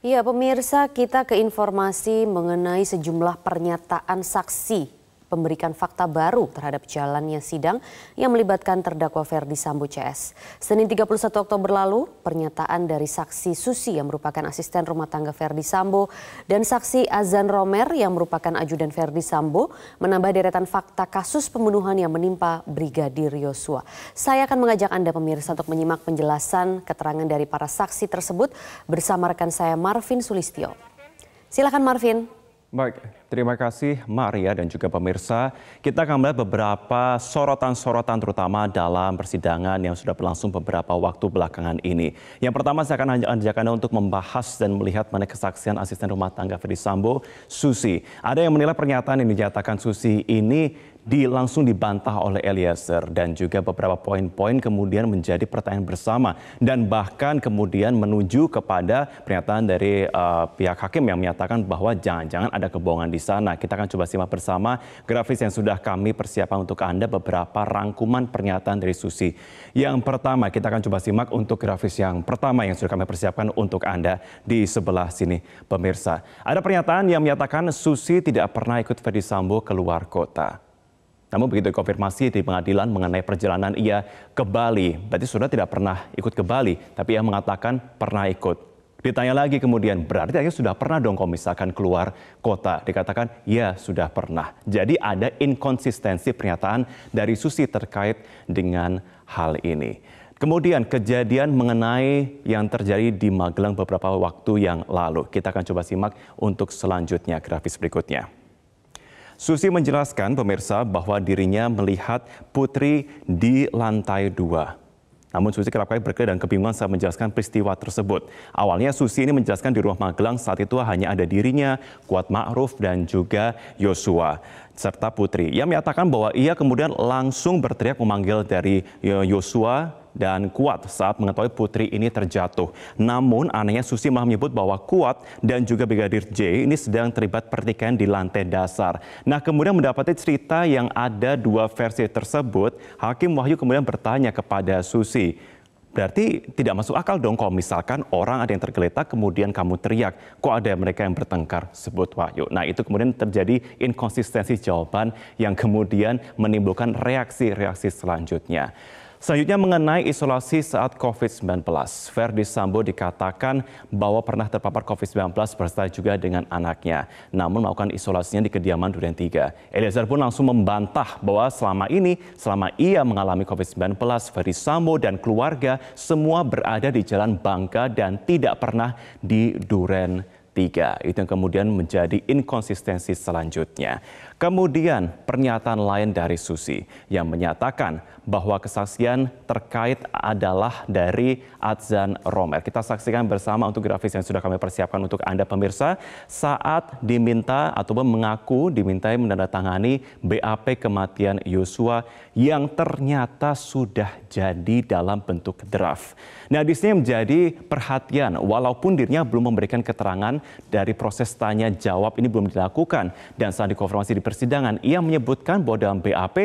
Ya, pemirsa, kita ke informasi mengenai sejumlah pernyataan saksi memberikan fakta baru terhadap jalannya sidang yang melibatkan terdakwa Ferdi Sambo CS. Senin 31 Oktober lalu, pernyataan dari saksi Susi yang merupakan asisten rumah tangga Ferdi Sambo dan saksi Azan Romer yang merupakan ajudan Ferdi Sambo menambah deretan fakta kasus pembunuhan yang menimpa Brigadir Yosua. Saya akan mengajak Anda pemirsa untuk menyimak penjelasan keterangan dari para saksi tersebut bersama rekan saya Marvin Sulistio. Silakan Marvin. Baik, Terima kasih Maria dan juga pemirsa. Kita akan melihat beberapa sorotan-sorotan terutama dalam persidangan yang sudah berlangsung beberapa waktu belakangan ini. Yang pertama saya akan ajak Anda untuk membahas dan melihat mana kesaksian asisten rumah tangga Ferdi Sambo, Susi. Ada yang menilai pernyataan yang dinyatakan Susi ini di, langsung dibantah oleh Eliezer dan juga beberapa poin-poin kemudian menjadi pertanyaan bersama dan bahkan kemudian menuju kepada pernyataan dari uh, pihak hakim yang menyatakan bahwa jangan-jangan ada kebohongan di sana. Kita akan coba simak bersama grafis yang sudah kami persiapkan untuk Anda beberapa rangkuman pernyataan dari Susi. Yang pertama, kita akan coba simak untuk grafis yang pertama yang sudah kami persiapkan untuk Anda di sebelah sini, pemirsa. Ada pernyataan yang menyatakan Susi tidak pernah ikut Ferdi Sambo keluar kota. Namun begitu konfirmasi di pengadilan mengenai perjalanan ia ke Bali, berarti sudah tidak pernah ikut ke Bali, tapi ia mengatakan pernah ikut. Ditanya lagi kemudian, berarti akhirnya sudah pernah dong kalau misalkan keluar kota? Dikatakan, ya sudah pernah. Jadi ada inkonsistensi pernyataan dari Susi terkait dengan hal ini. Kemudian kejadian mengenai yang terjadi di Magelang beberapa waktu yang lalu. Kita akan coba simak untuk selanjutnya grafis berikutnya. Susi menjelaskan pemirsa bahwa dirinya melihat putri di lantai dua namun Susi kerap kali berkelahi dan kebingungan saat menjelaskan peristiwa tersebut. Awalnya Susi ini menjelaskan di rumah Magelang saat itu hanya ada dirinya, Kuat Ma'ruf dan juga Yosua serta Putri. Ia menyatakan bahwa ia kemudian langsung berteriak memanggil dari eh, Yosua dan Kuat saat mengetahui putri ini terjatuh. Namun anehnya Susi malah menyebut bahwa Kuat dan juga Brigadir J ini sedang terlibat pertikaian di lantai dasar. Nah kemudian mendapati cerita yang ada dua versi tersebut, Hakim Wahyu kemudian bertanya kepada Susi, Berarti tidak masuk akal dong kalau misalkan orang ada yang tergeletak kemudian kamu teriak. Kok ada mereka yang bertengkar sebut Wahyu. Nah itu kemudian terjadi inkonsistensi jawaban yang kemudian menimbulkan reaksi-reaksi selanjutnya. Selanjutnya mengenai isolasi saat COVID-19. Verdi Sambo dikatakan bahwa pernah terpapar COVID-19 berserta juga dengan anaknya. Namun melakukan isolasinya di kediaman Duren 3. Eliezer pun langsung membantah bahwa selama ini, selama ia mengalami COVID-19, Verdi Sambo dan keluarga semua berada di Jalan Bangka dan tidak pernah di Duren 3. Itu yang kemudian menjadi inkonsistensi selanjutnya. Kemudian pernyataan lain dari Susi yang menyatakan bahwa kesaksian terkait adalah dari Adzan Romer. Kita saksikan bersama untuk grafis yang sudah kami persiapkan untuk Anda pemirsa saat diminta atau mengaku dimintai menandatangani BAP kematian Yosua yang ternyata sudah jadi dalam bentuk draft. Nah, di sini menjadi perhatian walaupun dirinya belum memberikan keterangan dari proses tanya jawab ini belum dilakukan. Dan saat dikonfirmasi di persidangan, ia menyebutkan bahwa dalam BAP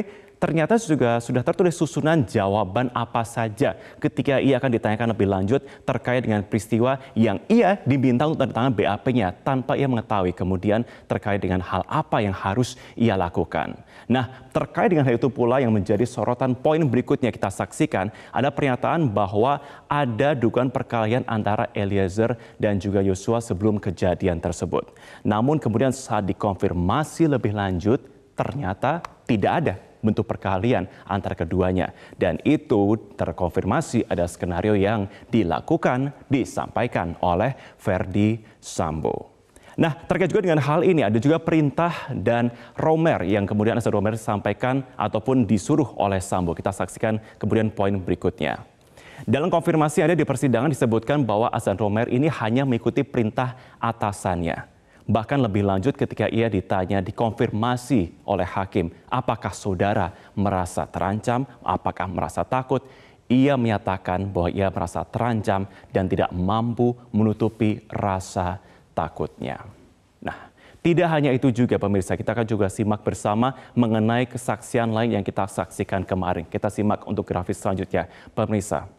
ternyata juga sudah tertulis susunan jawaban apa saja ketika ia akan ditanyakan lebih lanjut terkait dengan peristiwa yang ia diminta untuk tanda tangan BAP-nya tanpa ia mengetahui kemudian terkait dengan hal apa yang harus ia lakukan. Nah, terkait dengan hal itu pula yang menjadi sorotan poin berikutnya kita saksikan ada pernyataan bahwa ada dugaan perkalian antara Eliezer dan juga Yosua sebelum kejadian tersebut. Namun kemudian saat dikonfirmasi lebih lanjut ternyata tidak ada bentuk perkalian antar keduanya. Dan itu terkonfirmasi ada skenario yang dilakukan, disampaikan oleh Verdi Sambo. Nah, terkait juga dengan hal ini ada juga perintah dan Romer yang kemudian Asad Romer sampaikan ataupun disuruh oleh Sambo. Kita saksikan kemudian poin berikutnya. Dalam konfirmasi ada di persidangan disebutkan bahwa Asad Romer ini hanya mengikuti perintah atasannya. Bahkan lebih lanjut ketika ia ditanya dikonfirmasi oleh hakim, apakah saudara merasa terancam, apakah merasa takut, ia menyatakan bahwa ia merasa terancam dan tidak mampu menutupi rasa takutnya. Nah, tidak hanya itu juga pemirsa, kita akan juga simak bersama mengenai kesaksian lain yang kita saksikan kemarin. Kita simak untuk grafis selanjutnya, pemirsa.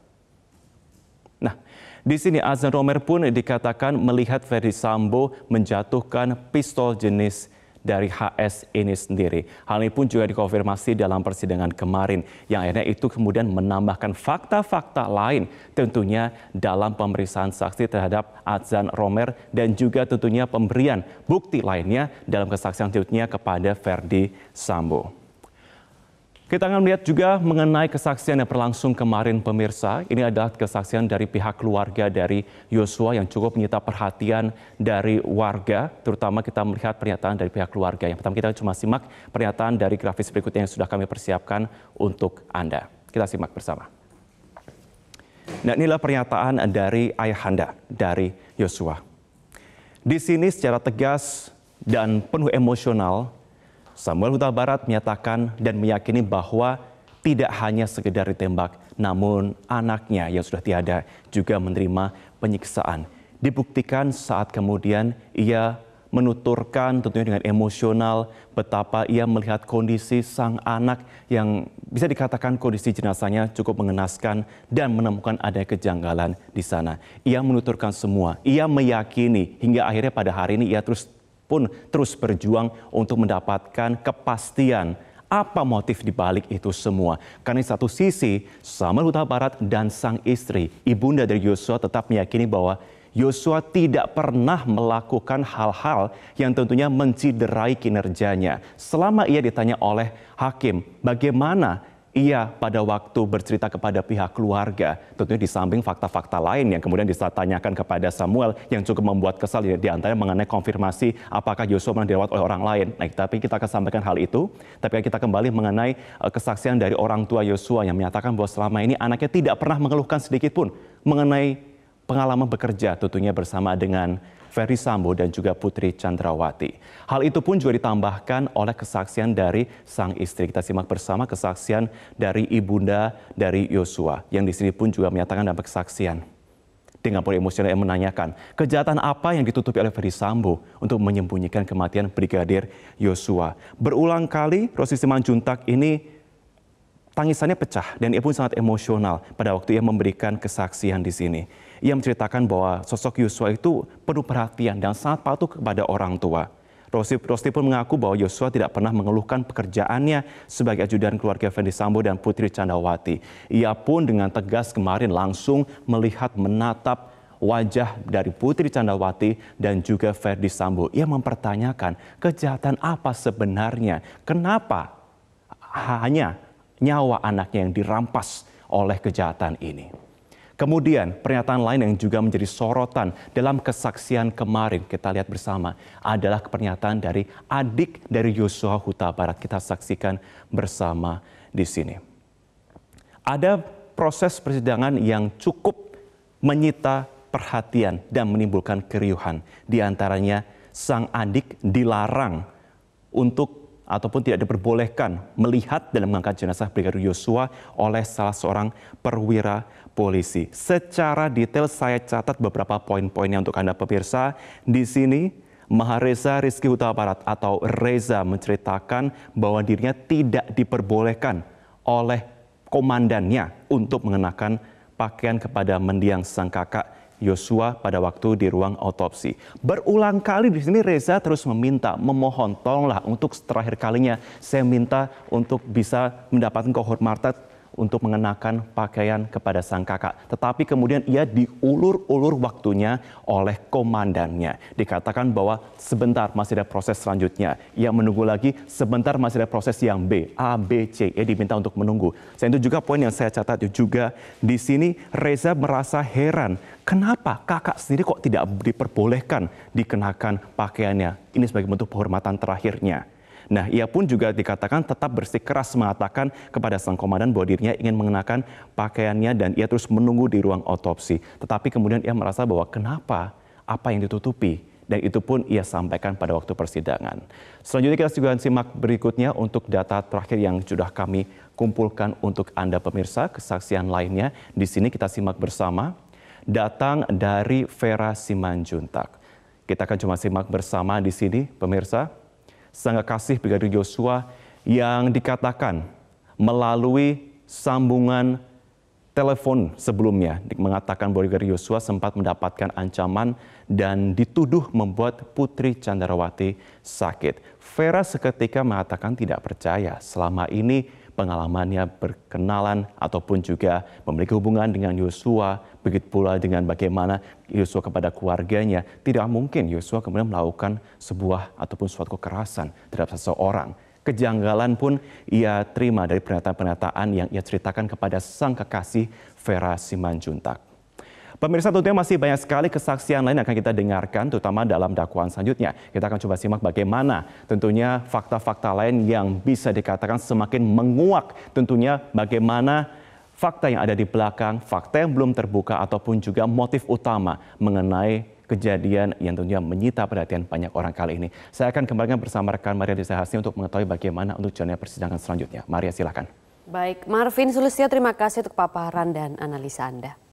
Nah, di sini Azan Romer pun dikatakan melihat Ferdi Sambo menjatuhkan pistol jenis dari HS ini sendiri. Hal ini pun juga dikonfirmasi dalam persidangan kemarin, yang akhirnya itu kemudian menambahkan fakta-fakta lain tentunya dalam pemeriksaan saksi terhadap Azan Romer dan juga tentunya pemberian bukti lainnya dalam kesaksian selanjutnya kepada Ferdi Sambo. Kita akan melihat juga mengenai kesaksian yang berlangsung kemarin pemirsa. Ini adalah kesaksian dari pihak keluarga dari Yosua yang cukup menyita perhatian dari warga. Terutama kita melihat pernyataan dari pihak keluarga. Yang pertama kita cuma simak pernyataan dari grafis berikutnya yang sudah kami persiapkan untuk Anda. Kita simak bersama. Nah inilah pernyataan dari ayahanda dari Yosua. Di sini secara tegas dan penuh emosional Samuel Huta Barat menyatakan dan meyakini bahwa tidak hanya sekedar ditembak, namun anaknya yang sudah tiada juga menerima penyiksaan. Dibuktikan saat kemudian ia menuturkan tentunya dengan emosional betapa ia melihat kondisi sang anak yang bisa dikatakan kondisi jenazahnya cukup mengenaskan dan menemukan ada kejanggalan di sana. Ia menuturkan semua, ia meyakini hingga akhirnya pada hari ini ia terus pun terus berjuang untuk mendapatkan kepastian apa motif dibalik itu semua. Karena di satu sisi, Samuel Huta Barat dan sang istri, ibunda dari Yosua tetap meyakini bahwa Yosua tidak pernah melakukan hal-hal yang tentunya menciderai kinerjanya. Selama ia ditanya oleh hakim, bagaimana ia pada waktu bercerita kepada pihak keluarga, tentunya di samping fakta-fakta lain yang kemudian ditanyakan kepada Samuel yang cukup membuat kesal ya, di antara mengenai konfirmasi apakah Yosua pernah dirawat oleh orang lain. Nah, tapi kita akan sampaikan hal itu, tapi kita kembali mengenai eh, kesaksian dari orang tua Yosua yang menyatakan bahwa selama ini anaknya tidak pernah mengeluhkan sedikit pun mengenai pengalaman bekerja tentunya bersama dengan Ferry Sambo dan juga Putri Chandrawati. Hal itu pun juga ditambahkan oleh kesaksian dari sang istri. Kita simak bersama kesaksian dari ibunda dari Yosua yang di sini pun juga menyatakan dalam kesaksian dengan penuh emosional yang menanyakan kejahatan apa yang ditutupi oleh Ferry Sambo untuk menyembunyikan kematian Brigadir Yosua. Berulang kali Rosi Simanjuntak ini Tangisannya pecah dan ia pun sangat emosional pada waktu ia memberikan kesaksian di sini. Ia menceritakan bahwa sosok Yosua itu penuh perhatian dan sangat patuh kepada orang tua. Rosti, Rosti pun mengaku bahwa Yosua tidak pernah mengeluhkan pekerjaannya sebagai ajudan keluarga Fendi Sambo dan Putri Candrawati. Ia pun dengan tegas kemarin langsung melihat menatap wajah dari Putri Candrawati dan juga Ferdi Sambo. Ia mempertanyakan kejahatan apa sebenarnya, kenapa hanya nyawa anaknya yang dirampas oleh kejahatan ini. Kemudian pernyataan lain yang juga menjadi sorotan dalam kesaksian kemarin kita lihat bersama adalah pernyataan dari adik dari Yosua Huta Barat. Kita saksikan bersama di sini. Ada proses persidangan yang cukup menyita perhatian dan menimbulkan keriuhan. Di antaranya sang adik dilarang untuk ataupun tidak diperbolehkan melihat dan mengangkat jenazah Brigadir Yosua oleh salah seorang perwira polisi. Secara detail saya catat beberapa poin-poinnya untuk Anda pemirsa. Di sini Mahareza Rizki Huta Barat atau Reza menceritakan bahwa dirinya tidak diperbolehkan oleh komandannya untuk mengenakan pakaian kepada mendiang sang kakak Yosua pada waktu di ruang otopsi. Berulang kali di sini Reza terus meminta, memohon, tolonglah untuk terakhir kalinya saya minta untuk bisa mendapatkan kehormatan untuk mengenakan pakaian kepada sang kakak. Tetapi kemudian ia diulur-ulur waktunya oleh komandannya. Dikatakan bahwa sebentar masih ada proses selanjutnya. Ia menunggu lagi, sebentar masih ada proses yang B, A, B, C. Ia diminta untuk menunggu. Selain itu juga poin yang saya catat juga di sini Reza merasa heran. Kenapa kakak sendiri kok tidak diperbolehkan dikenakan pakaiannya? Ini sebagai bentuk penghormatan terakhirnya. Nah, ia pun juga dikatakan tetap bersikeras mengatakan kepada sang komandan bahwa dirinya ingin mengenakan pakaiannya dan ia terus menunggu di ruang otopsi. Tetapi kemudian ia merasa bahwa kenapa apa yang ditutupi? Dan itu pun ia sampaikan pada waktu persidangan. Selanjutnya kita juga simak berikutnya untuk data terakhir yang sudah kami kumpulkan untuk Anda pemirsa. Kesaksian lainnya di sini kita simak bersama. Datang dari Vera Simanjuntak. Kita akan cuma simak bersama di sini pemirsa sang kasih Brigadir Yosua yang dikatakan melalui sambungan telepon sebelumnya mengatakan bahwa Brigadir Yosua sempat mendapatkan ancaman dan dituduh membuat Putri Chandrawati sakit. Vera seketika mengatakan tidak percaya selama ini pengalamannya berkenalan ataupun juga memiliki hubungan dengan Yosua, begitu pula dengan bagaimana Yosua kepada keluarganya, tidak mungkin Yosua kemudian melakukan sebuah ataupun suatu kekerasan terhadap seseorang. Kejanggalan pun ia terima dari pernyataan-pernyataan yang ia ceritakan kepada sang kekasih Vera Simanjuntak. Pemirsa tentunya masih banyak sekali kesaksian lain yang akan kita dengarkan terutama dalam dakwaan selanjutnya. Kita akan coba simak bagaimana tentunya fakta-fakta lain yang bisa dikatakan semakin menguak tentunya bagaimana fakta yang ada di belakang, fakta yang belum terbuka ataupun juga motif utama mengenai kejadian yang tentunya menyita perhatian banyak orang kali ini. Saya akan kembalikan bersama rekan Maria Desa Hasni untuk mengetahui bagaimana untuk jalannya persidangan selanjutnya. Maria silakan. Baik, Marvin Sulistia terima kasih untuk paparan dan analisa Anda.